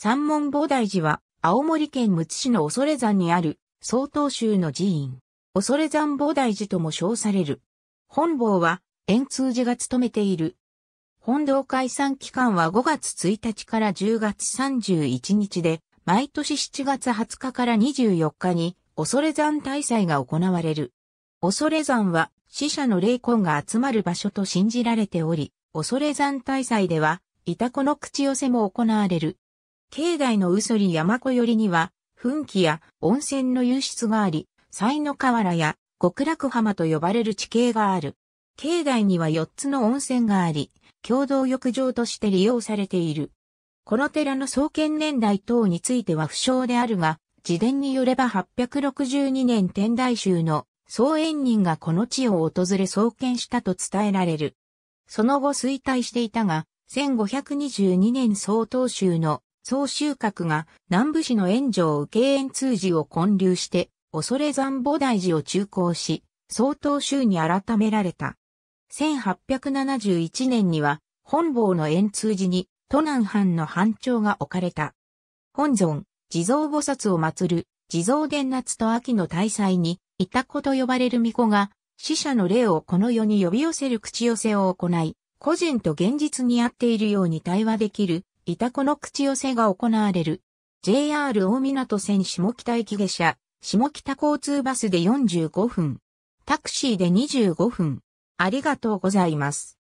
三門菩提寺は、青森県むつ市の恐山にある、曹洞宗の寺院。恐山菩提寺とも称される。本坊は、円通寺が務めている。本堂解散期間は5月1日から10月31日で、毎年7月20日から24日に、恐山大祭が行われる。恐山は、死者の霊魂が集まる場所と信じられており、恐山大祭では、いたこの口寄せも行われる。境内の嘘り山小寄りには、噴気や温泉の湧出があり、西の河原や極楽浜と呼ばれる地形がある。境内には4つの温泉があり、共同浴場として利用されている。この寺の創建年代等については不詳であるが、自伝によれば862年天台宗の総縁人がこの地を訪れ創建したと伝えられる。その後衰退していたが、1522年総統宗の総収穫が南部市の援助を受け円通寺を建立して、恐れ山菩提寺を中興し、総統州に改められた。1871年には、本坊の円通寺に、都南藩の藩長が置かれた。本尊、地蔵菩薩を祀る、地蔵伝夏と秋の大祭に、いたこと呼ばれる巫女が、死者の霊をこの世に呼び寄せる口寄せを行い、個人と現実に合っているように対話できる、いたこの口寄せが行われる。JR 大港線下北駅下車、下北交通バスで45分、タクシーで25分。ありがとうございます。